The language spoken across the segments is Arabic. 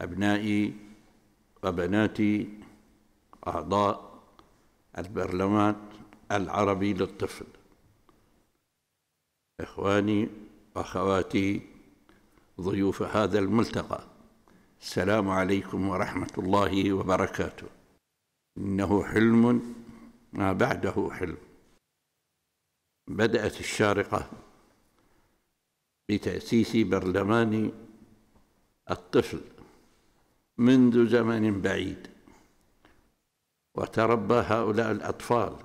أبنائي وبناتي أعضاء البرلمان العربي للطفل إخواني وأخواتي ضيوف هذا الملتقى السلام عليكم ورحمة الله وبركاته إنه حلم ما بعده حلم بدأت الشارقة بتأسيس برلمان الطفل منذ زمن بعيد وتربى هؤلاء الأطفال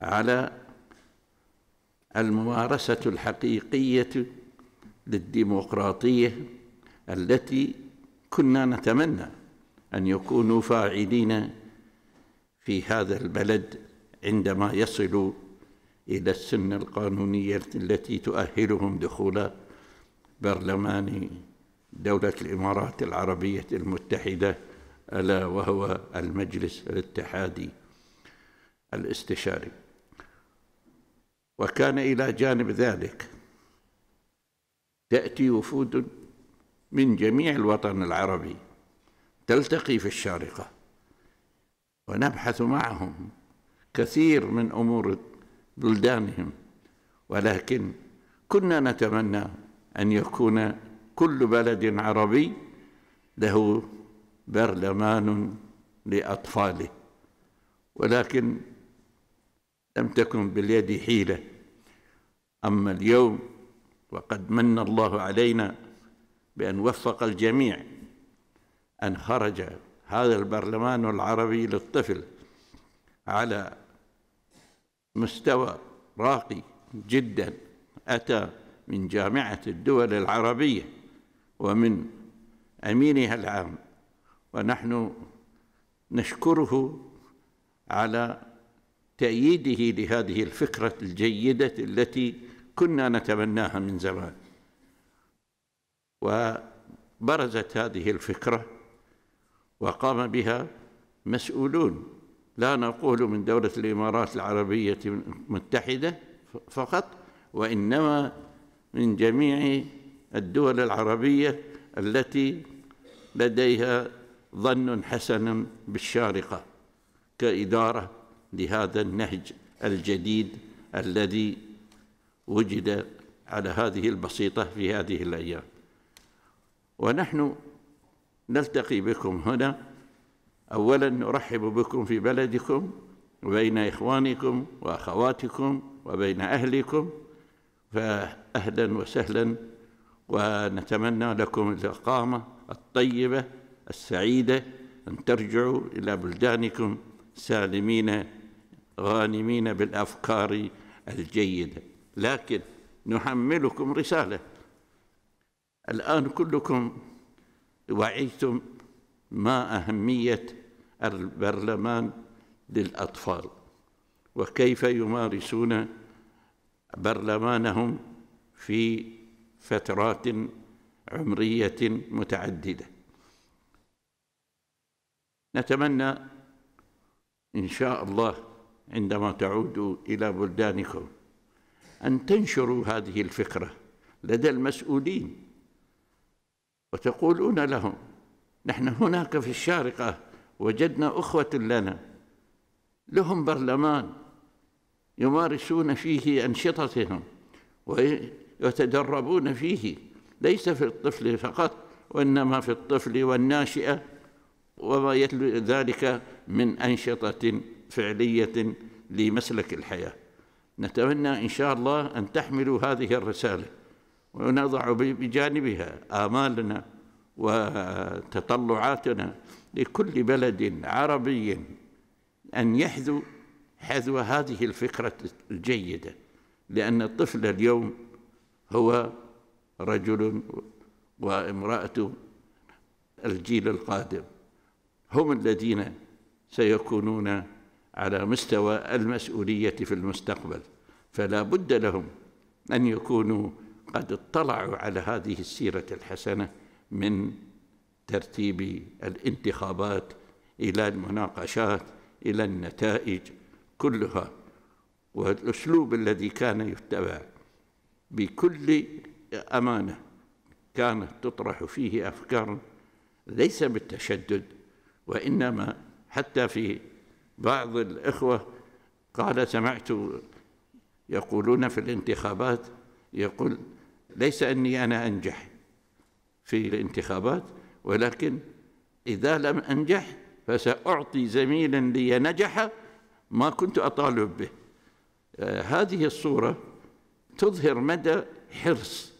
على الممارسة الحقيقية للديمقراطية التي كنا نتمنى أن يكونوا فاعلين في هذا البلد عندما يصلوا إلى السن القانونية التي تؤهلهم دخول برلمان دولة الإمارات العربية المتحدة ألا وهو المجلس الاتحادي الاستشاري وكان إلى جانب ذلك تأتي وفود من جميع الوطن العربي تلتقي في الشارقة ونبحث معهم كثير من أمور بلدانهم ولكن كنا نتمنى أن يكون كل بلد عربي له برلمان لأطفاله ولكن لم تكن باليد حيلة أما اليوم وقد من الله علينا بأن وفق الجميع أن خرج هذا البرلمان العربي للطفل على مستوى راقي جدا أتى من جامعة الدول العربية ومن أمينها العام ونحن نشكره على تأييده لهذه الفكرة الجيدة التي كنا نتمناها من زمان وبرزت هذه الفكرة وقام بها مسؤولون لا نقول من دولة الإمارات العربية المتحدة فقط وإنما من جميع الدول العربية التي لديها ظن حسن بالشارقة كإدارة لهذا النهج الجديد الذي وجد على هذه البسيطة في هذه الأيام ونحن نلتقي بكم هنا أولا نرحب بكم في بلدكم وبين إخوانكم وأخواتكم وبين أهلكم فأهلا وسهلا ونتمنى لكم الإقامة الطيبة السعيدة أن ترجعوا إلى بلدانكم سالمين غانمين بالأفكار الجيدة لكن نحملكم رسالة الآن كلكم وعيتم ما أهمية البرلمان للأطفال وكيف يمارسون برلمانهم في فترات عمريه متعدده نتمنى ان شاء الله عندما تعودوا الى بلدانكم ان تنشروا هذه الفكره لدى المسؤولين وتقولون لهم نحن هناك في الشارقه وجدنا اخوه لنا لهم برلمان يمارسون فيه انشطتهم يتدربون فيه ليس في الطفل فقط وإنما في الطفل والناشئة وما يتلو ذلك من أنشطة فعلية لمسلك الحياة نتمنى إن شاء الله أن تحملوا هذه الرسالة ونضع بجانبها آمالنا وتطلعاتنا لكل بلد عربي أن يحذو حذو هذه الفكرة الجيدة لأن الطفل اليوم هو رجل وامرأته الجيل القادم هم الذين سيكونون على مستوى المسؤولية في المستقبل فلا بد لهم أن يكونوا قد اطلعوا على هذه السيرة الحسنة من ترتيب الانتخابات إلى المناقشات إلى النتائج كلها والأسلوب الذي كان يتبع بكل امانه كانت تطرح فيه افكار ليس بالتشدد وانما حتى في بعض الاخوه قال سمعت يقولون في الانتخابات يقول ليس اني انا انجح في الانتخابات ولكن اذا لم انجح فساعطي زميلا لي نجح ما كنت اطالب به آه، هذه الصوره تظهر مدى حرص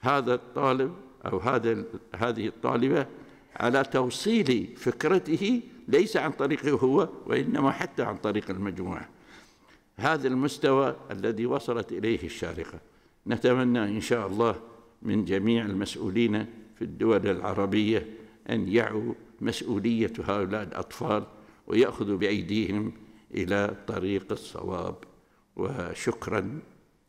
هذا الطالب أو هذا هذه الطالبة على توصيل فكرته ليس عن طريقه هو وإنما حتى عن طريق المجموعة هذا المستوى الذي وصلت إليه الشارقة نتمنى إن شاء الله من جميع المسؤولين في الدول العربية أن يعوا مسؤولية هؤلاء الأطفال ويأخذوا بأيديهم إلى طريق الصواب وشكرا